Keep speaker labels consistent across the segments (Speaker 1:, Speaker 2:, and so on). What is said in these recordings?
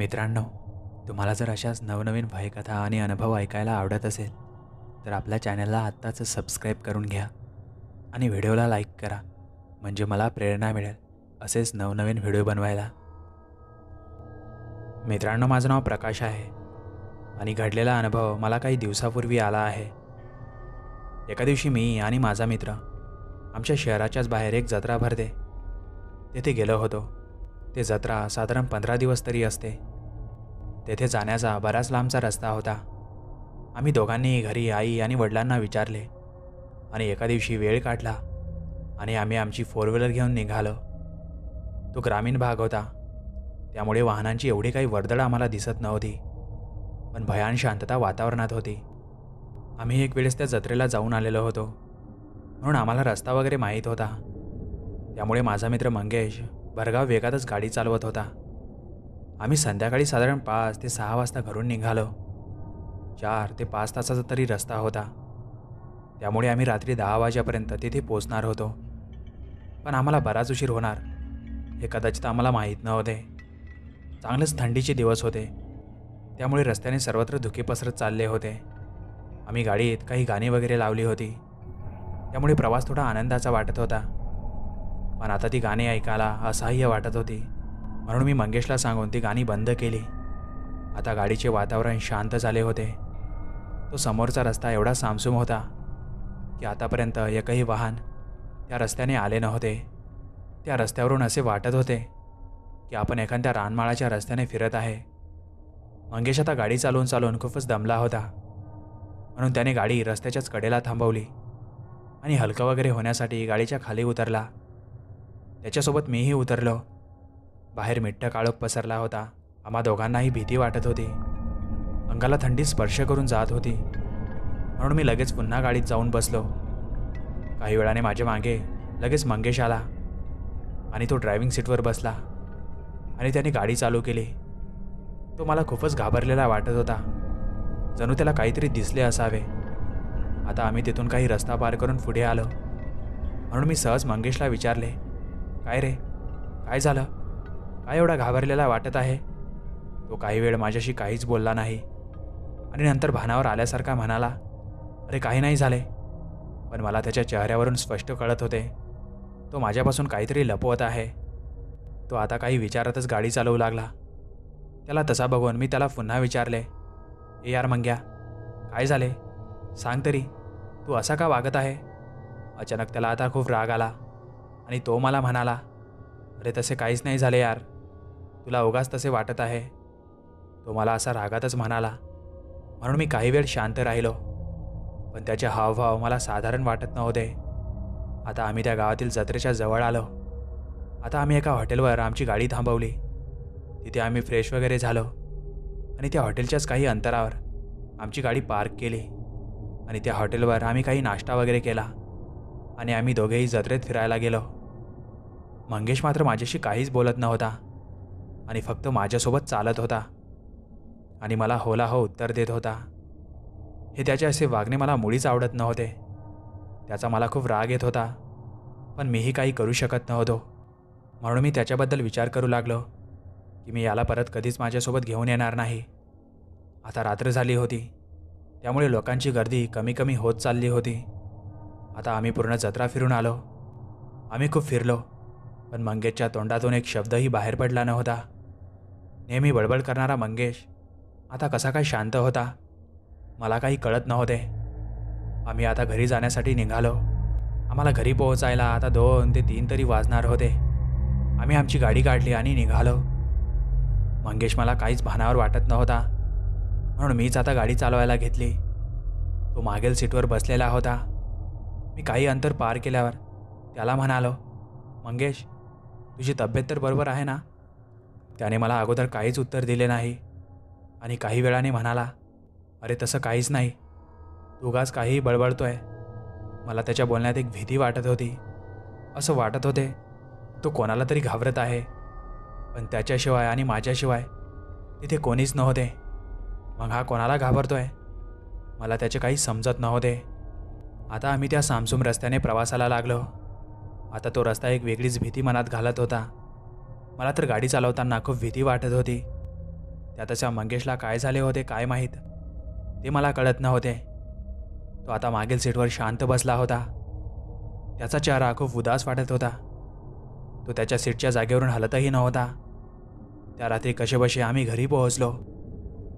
Speaker 1: मित्रांनो तुम्हाला जर अशाच नवनवीन भयकथा आणि अनुभव ऐकायला आवडत असेल तर आपल्या चॅनलला आत्ताच सबस्क्राईब करून घ्या आणि व्हिडिओला लाईक करा म्हणजे मला प्रेरणा मिळेल असेच नवनवीन व्हिडिओ बनवायला मित्रांनो माझं नाव प्रकाश आहे आणि घडलेला अनुभव मला काही दिवसापूर्वी आला आहे एका दिवशी मी आणि माझा मित्र आमच्या शहराच्याच बाहेर एक जत्रा भरते तेथे गेलो होतो ते जत्रा साधारण पंधरा दिवस तरी असते तेथे जाण्याचा बराच लांबचा रस्ता होता आम्ही दोघांनी घरी आई आणि वडिलांना विचारले आणि एका दिवशी वेळ काढला आणि आम्ही आमची फोर व्हीलर घेऊन निघालो तो ग्रामीण भाग होता त्यामुळे वाहनांची एवढी काही वर्दळ आम्हाला दिसत नव्हती पण भयान शांतता वातावरणात होती आम्ही एक वेळेस त्या जत्रेला जाऊन आलेलो होतो म्हणून आम्हाला रस्ता वगैरे माहीत होता त्यामुळे माझा मित्र मंगेश भरगाव वेगातच गाडी चालवत होता आम्ही संध्याकाळी साधारण पाच ते सहा वाजता घरून निघालो चार ते पाच तासाचा तरी रस्ता होता त्यामुळे आम्ही रात्री दहा वाजेपर्यंत तिथे पोचणार होतो पण आम्हाला बराच उशीर होणार हे कदाचित आम्हाला माहीत नव्हते चांगलेच थंडीचे दिवस होते त्यामुळे रस्त्याने सर्वत्र धुके पसरत चालले होते आम्ही गाडीत काही गाणी वगैरे लावली होती त्यामुळे प्रवास थोडा आनंदाचा वाटत होता पण आता ती गाणी ऐकायला असह्य वाटत होती म्हणून मी मंगेशला सांगून ती गाणी बंद केली आता गाडीचे वातावरण शांत झाले होते तो समोरचा रस्ता एवढा सामसूम होता की आतापर्यंत एकही वाहन त्या रस्त्याने आले नव्हते त्या रस्त्यावरून असे वाटत होते की आपण एखाद्या रानमाळाच्या रस्त्याने फिरत आहे मंगेश आता गाडी चालवून चालवून खूपच दमला होता म्हणून त्याने गाडी रस्त्याच्याच कडेला थांबवली आणि हलकं वगैरे होण्यासाठी गाडीच्या खाली उतरला त्याच्यासोबत मीही उतरलो बाहेर मिठ्ठ काळोख पसरला होता आम्हा दोघांनाही भीती वाटत होती अंगाला थंडी स्पर्श करून जात होती म्हणून मी लगेच पुन्हा गाडीत जाऊन बसलो काही वेळाने माझ्या मागे लगेच मंगेश आला आणि तो ड्रायव्हिंग सीटवर बसला आणि त्याने गाडी चालू केली तो मला खूपच घाबरलेला वाटत होता जणू त्याला काहीतरी दिसले असावे आता आम्ही तिथून काही रस्ता पार करून पुढे आलो म्हणून मी सहज मंगेशला विचारले काय रे काय झालं काय एवढा घाबरलेला वाटत आहे तो काही वेळ माझ्याशी काहीच बोलला नाही आणि नंतर भानावर आल्यासारखा म्हणाला अरे काही नाही झाले पण मला त्याच्या चेहऱ्यावरून स्पष्ट कळत होते तो माझ्यापासून काहीतरी लपवत आहे तो आता काही विचारतच गाडी चालवू लागला त्याला तसा बघून मी त्याला पुन्हा विचारले ए यार मंग्या काय झाले सांग तरी तू असा का वागत आहे अचानक त्याला आता खूप राग आला आणि तो मला म्हणाला अरे तसे काहीच नाही झाले यार तुला उगाच तसे वाटत आहे तो मला असा रागातच म्हणाला म्हणून मी काही वेळ शांत राहिलो पण त्याचे हावभाव मला साधारण वाटत नव्हते आता आम्ही त्या गावातील जत्रेच्या जवळ आलो आता आम्ही एका हॉटेलवर आमची गाडी थांबवली तिथे आम्ही फ्रेश वगैरे झालो आणि त्या हॉटेलच्याच काही अंतरावर आमची गाडी पार्क केली आणि त्या हॉटेलवर आम्ही काही नाश्ता वगैरे केला आणि आम्ही दोघेही जत्रेत फिरायला गेलो मंगेश मात्र माझ्याशी काहीच बोलत नव्हता आणि फक्त माझ्यासोबत चालत होता आणि मला होला हो उत्तर देत होता हे त्याचे असे वागणे मला मुळीच आवडत नव्हते त्याचा मला खूप राग येत होता पण मीही काही करू शकत नव्हतो म्हणून मी त्याच्याबद्दल विचार करू लागलो की मी याला परत कधीच माझ्यासोबत घेऊन येणार नाही आता रात्र झाली होती त्यामुळे लोकांची गर्दी कमी कमी होत चालली होती आता आम्ही पूर्ण जत्रा फिरून आलो आम्ही खूप फिरलो पण मंगेशच्या तोंडातून एक शब्दही बाहेर पडला नव्हता नेहमी बडबड करणारा मंगेश आता कसा काय शांत होता मला काही कळत नव्हते आम्ही आता घरी जाण्यासाठी निघालो
Speaker 2: आम्हाला घरी
Speaker 1: पोहोचायला आता दोन ते तीन तरी वाजणार होते आम्ही आमची गाडी काढली आणि निघालो मंगेश मला काहीच भानावर वाटत नव्हता म्हणून मीच आता गाडी चालवायला घेतली तो मागील सीटवर बसलेला होता मी काही अंतर पार केल्यावर त्याला म्हणालो मंगेश तुझी तब्येत तर बरोबर आहे ना त्याने मला अगोदर काहीच उत्तर दिले नाही आणि काही वेळाने म्हणाला अरे तसं काहीच नाही उगाच काहीही बळबळतो आहे मला त्याच्या बोलण्यात एक भीती वाटत होती असं वाटत होते तो कोणाला तरी घाबरत आहे पण त्याच्याशिवाय आणि माझ्याशिवाय तिथे कोणीच नव्हते मग हा कोणाला घाबरतो आहे मला त्याचे काही समजत नव्हते आता आम्ही त्या सामसूम रस्त्याने प्रवासाला लागलो आता तो रस्ता एक वेगळीच भीती मनात घालत होता मला तर गाडी चालवताना खूप भीती वाटत होती त्या तशा मंगेशला काय झाले होते काय माहीत ते मला कळत नव्हते तो आता मागील सीटवर शांत बसला होता त्याचा चेहरा खूप उदास वाटत होता तो त्याच्या सीटच्या जागेवरून हलतही नव्हता त्या रात्री कशेबशी आम्ही घरी पोहोचलो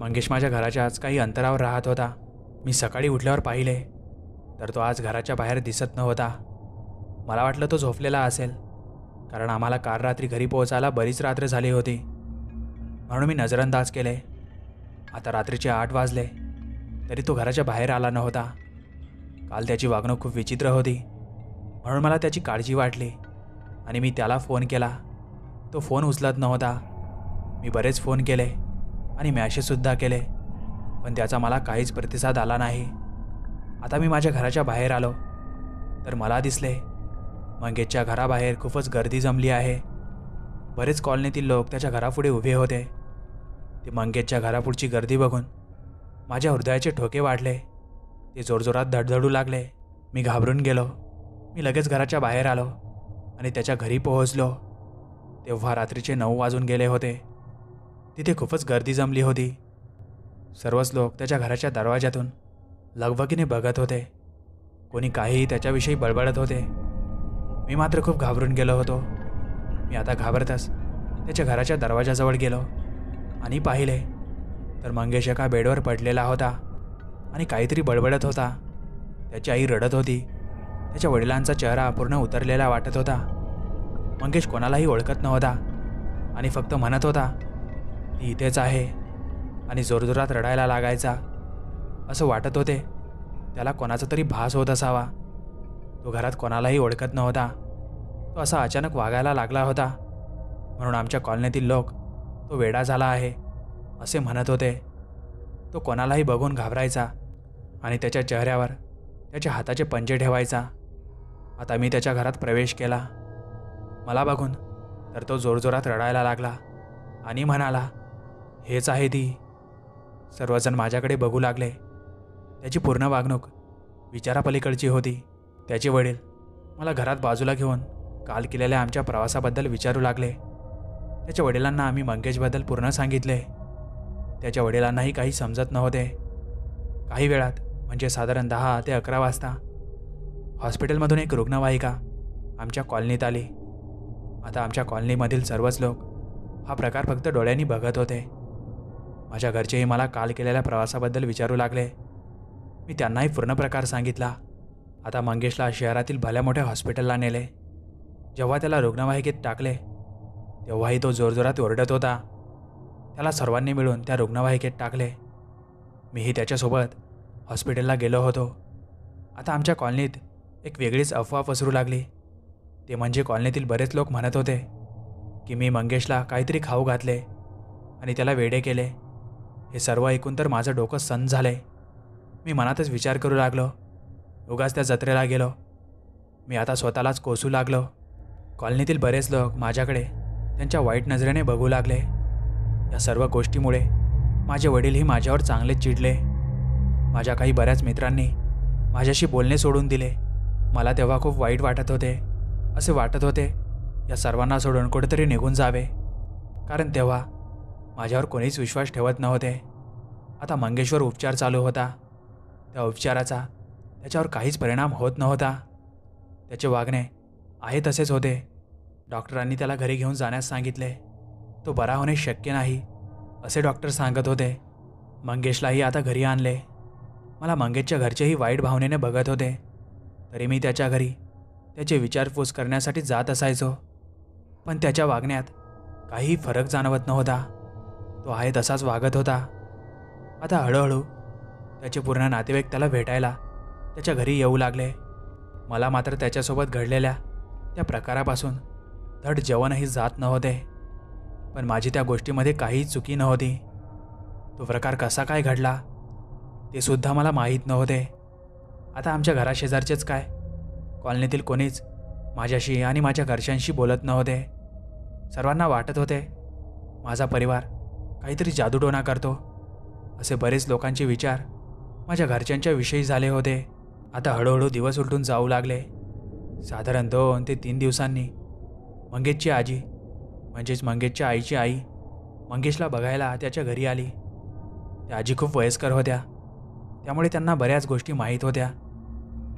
Speaker 1: मंगेश माझ्या घराच्या आज काही अंतरावर राहत होता मी सकाळी उठल्यावर पाहिले तर तो आज घराच्या बाहेर दिसत नव्हता मला वाटलं तो झोपलेला असेल कारण आम्हाला काल रात्री घरी पोहोचायला बरीच रात्र झाली होती म्हणून मी नजरअंदाज केले आता रात्रीचे आठ वाजले तरी तो घराच्या बाहेर आला नव्हता काल त्याची वागणूक खूप विचित्र होती म्हणून मला त्याची काळजी वाटली आणि मी त्याला फोन केला तो फोन उचलत नव्हता मी बरेच फोन केले आणि मॅसेजसुद्धा केले पण त्याचा मला काहीच प्रतिसाद आला नाही आता मी माझ्या घराच्या बाहेर आलो तर मला दिसले मंगेशच्या घराबाहेर खूपच गर्दी जमली आहे बरेच कॉलनीतील लोक त्याच्या घरापुढे उभे होते ते मंगेशच्या घरापुढची गर्दी बघून माझ्या हृदयाचे ठोके वाढले ते जोरजोरात धडधडू लागले मी घाबरून गेलो मी लगेच घराच्या बाहेर आलो आणि त्याच्या घरी पोहोचलो तेव्हा रात्रीचे नऊ वाजून गेले होते तिथे खूपच गर्दी जमली होती सर्वच लोक त्याच्या घराच्या दरवाज्यातून लगबगीने बघत होते कोणी काहीही त्याच्याविषयी बडबडत होते मी मात्र खूप घाबरून गेलो होतो मी आता घाबरताच त्याच्या घराच्या दरवाजाजवळ गेलो आणि पाहिले तर मंगेश एका बेडवर पडलेला होता आणि काहीतरी बडबडत होता त्याची आई रडत होती त्याच्या वडिलांचा चेहरा पूर्ण उतरलेला वाटत होता मंगेश कोणालाही ओळखत नव्हता आणि फक्त म्हणत होता ती इथेच आहे आणि जोरजोरात रडायला लागायचा असं वाटत होते त्याला कोणाचा तरी भास होत असावा तो घरात कोणालाही ओळखत नव्हता तो असा अचानक वागायला लागला होता म्हणून आमच्या कॉलनीतील लोक तो वेडा झाला आहे असे म्हणत होते तो कोणालाही बघून घाबरायचा आणि त्याच्या चेहऱ्यावर त्याच्या हाताचे पंजे ठेवायचा आता मी त्याच्या घरात प्रवेश केला मला बघून तर तो जोरजोरात रडायला लागला आणि म्हणाला हेच आहे ती सर्वजण माझ्याकडे बघू लागले त्याची पूर्ण वागणूक विचारापलीकडची होती त्याचे वडील मला घरात बाजूला घेऊन काल केलेल्या आमच्या प्रवासाबद्दल विचारू लागले त्याच्या वडिलांना आम्ही मंगेशबद्दल पूर्ण सांगितले त्याच्या वडिलांनाही काही समजत नव्हते काही वेळात म्हणजे साधारण दहा ते अकरा वाजता हॉस्पिटलमधून एक रुग्णवाहिका आमच्या कॉलनीत आली आता आमच्या कॉलनीमधील सर्वच लोक हा प्रकार फक्त डोळ्यांनी बघत होते माझ्या घरचेही मला काल केलेल्या प्रवासाबद्दल विचारू लागले मी त्यांनाही पूर्ण प्रकार सांगितला आता मंगेशला शहरातील भल्या मोठ्या हॉस्पिटलला नेले जेव्हा त्याला रुग्णवाहिकेत टाकले तेव्हाही तो जोरजोरात ओरडत होता त्याला सर्वांनी मिळून त्या रुग्णवाहिकेत टाकले मीही त्याच्यासोबत हॉस्पिटलला गेलो होतो आता आमच्या कॉलनीत एक वेगळीच अफवा पसरू लागली ते म्हणजे कॉलनीतील बरेच लोक म्हणत होते की मी मंगेशला काहीतरी खाऊ घातले आणि त्याला वेडे केले हे सर्व ऐकून तर माझं डोकं सन झाले मी मनातच विचार करू लागलो उगाच त्या जत्रेला गेलो मी आता स्वतःलाच कोसू लागलो कॉलनीतील बरेच लोक माझ्याकडे त्यांच्या वाईट नजरेने बघू लागले या सर्व गोष्टीमुळे माझे वडीलही माझ्यावर चांगले चिडले माझ्या काही बऱ्याच मित्रांनी माझ्याशी बोलणे सोडून दिले मला तेव्हा खूप वाईट वाटत होते असे वाटत होते या सर्वांना सोडून कुठेतरी निघून जावे कारण तेव्हा माझ्यावर कोणीच विश्वास ठेवत नव्हते आता मंगेशवर उपचार चालू होता त्या उपचाराचा त्याच्यावर काहीच परिणाम होत नव्हता त्याचे वागणे आहे तसेच होते डॉक्टरांनी त्याला घरी घेऊन जाण्यास सांगितले तो बरा होणे शक्य नाही असे डॉक्टर सांगत होते मंगेशलाही आता घरी आणले मला मंगेशच्या घरचेही वाईट भावनेने बघत होते तरी मी त्याच्या घरी त्याचे विचारपूस करण्यासाठी जात असायचो पण त्याच्या वागण्यात काही फरक जाणवत नव्हता तो आहे तसाच वागत होता आता हळूहळू त्याचे पूर्ण नातेवाईक त्याला भेटायला त्याच्या घरी येऊ लागले मला मात्र त्याच्यासोबत घडलेल्या त्या प्रकारापासून धड जेवणही जात नव्हते पण माझी त्या गोष्टीमध्ये काही चुकी नव्हती तो प्रकार कसा काय घडला ते सुद्धा मला माहीत नव्हते आता आमच्या घराशेजारचेच काय कॉलनीतील कोणीच माझ्याशी आणि माझ्या घरच्यांशी बोलत नव्हते सर्वांना वाटत होते माझा परिवार काहीतरी जादूटोना करतो असे बरेच लोकांचे विचार माझ्या घरच्यांच्याविषयी झाले होते आता हळूहळू दिवस उलटून जाऊ लागले साधारण दोन ते तीन दिवसांनी मंगेशची आजी म्हणजेच मंगेशच्या आईची आई मंगेशला बघायला त्याच्या घरी आली त्या आजी खूप वयस्कर होत्या त्यामुळे त्यांना बऱ्याच गोष्टी माहीत होत्या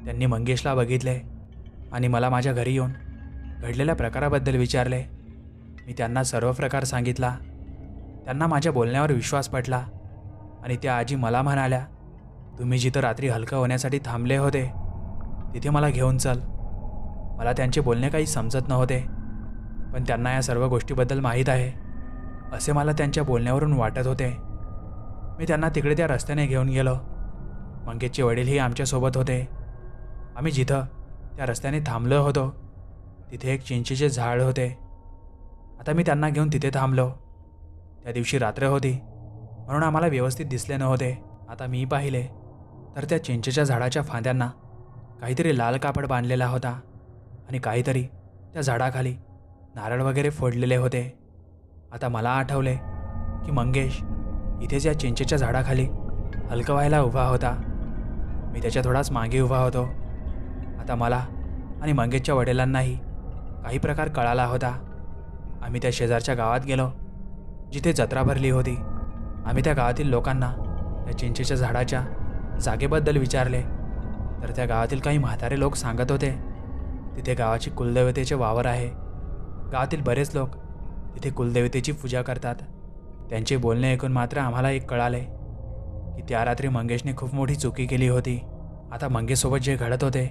Speaker 1: त्यांनी मंगेशला बघितले आणि मला माझ्या घरी येऊन घडलेल्या प्रकाराबद्दल विचारले मी त्यांना सर्व प्रकार सांगितला त्यांना माझ्या बोलण्यावर विश्वास पटला आणि त्या आजी मला म्हणाल्या तुम्ही जिथं रात्री हलकं होण्यासाठी थांबले होते तिथे मला घेऊन चाल मला त्यांचे बोलणे काही समजत नव्हते पण त्यांना या सर्व गोष्टीबद्दल माहीत आहे असे मला त्यांच्या बोलण्यावरून वाटत होते मी त्यांना तिकडे त्या रस्त्याने घेऊन गेलो मंगेशचे वडीलही आमच्यासोबत होते आम्ही जिथं त्या रस्त्याने थांबलो होतो तिथे एक चिंचेचे झाड होते आता मी त्यांना घेऊन तिथे थांबलो त्या दिवशी रात्र होती म्हणून आम्हाला व्यवस्थित दिसले नव्हते आता मी पाहिले तर त्या चिंचेच्या झाडाच्या फांद्यांना काहीतरी लाल कापड बांधलेला होता आणि काहीतरी त्या झाडाखाली नारळ वगैरे फोडलेले होते आता मला आठवले की मंगेश इथेच या चिंचेच्या झाडाखाली हलकवायला उभा होता मी त्याच्या थोडाच मागे उभा होतो आता मला आणि मंगेशच्या वडिलांनाही काही प्रकार कळाला होता आम्ही त्या शेजारच्या गावात गेलो जिथे जत्रा भरली होती आम्ही त्या गावातील लोकांना त्या चिंचेच्या झाडाच्या जागेबद्दल विचारले तर त्या गावातील काही म्हातारे लोक सांगत होते तिथे गावाची कुलदेवतेचे वावर आहे गावातील बरेच लोक तिथे कुलदेवतेची पूजा करतात त्यांचे बोलणे ऐकून मात्र आम्हाला एक कळाले की त्या रात्री मंगेशने खूप मोठी चुकी केली होती आता मंगेशसोबत जे घडत होते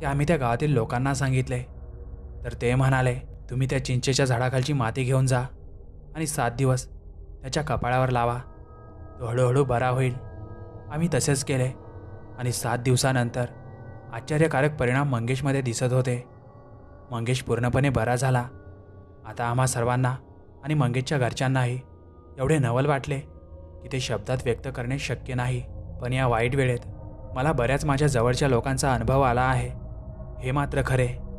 Speaker 1: ते आम्ही त्या गावातील लोकांना सांगितले तर ते म्हणाले तुम्ही त्या चिंचेच्या झाडाखालची माती घेऊन जा आणि सात दिवस त्याच्या कपाळावर लावा तो हळूहळू बरा होईल आम्ही तसेच केले आणि सात दिवसानंतर आश्चर्यकारक परिणाम मंगेशमध्ये दिसत होते मंगेश पूर्णपणे बरा झाला आता आम्हा सर्वांना आणि मंगेशच्या घरच्यांनाही एवढे नवल वाटले की ते शब्दात व्यक्त करणे शक्य नाही पण या वाईट वेळेत मला बऱ्याच माझ्या जवळच्या लोकांचा अनुभव आला आहे हे मात्र खरे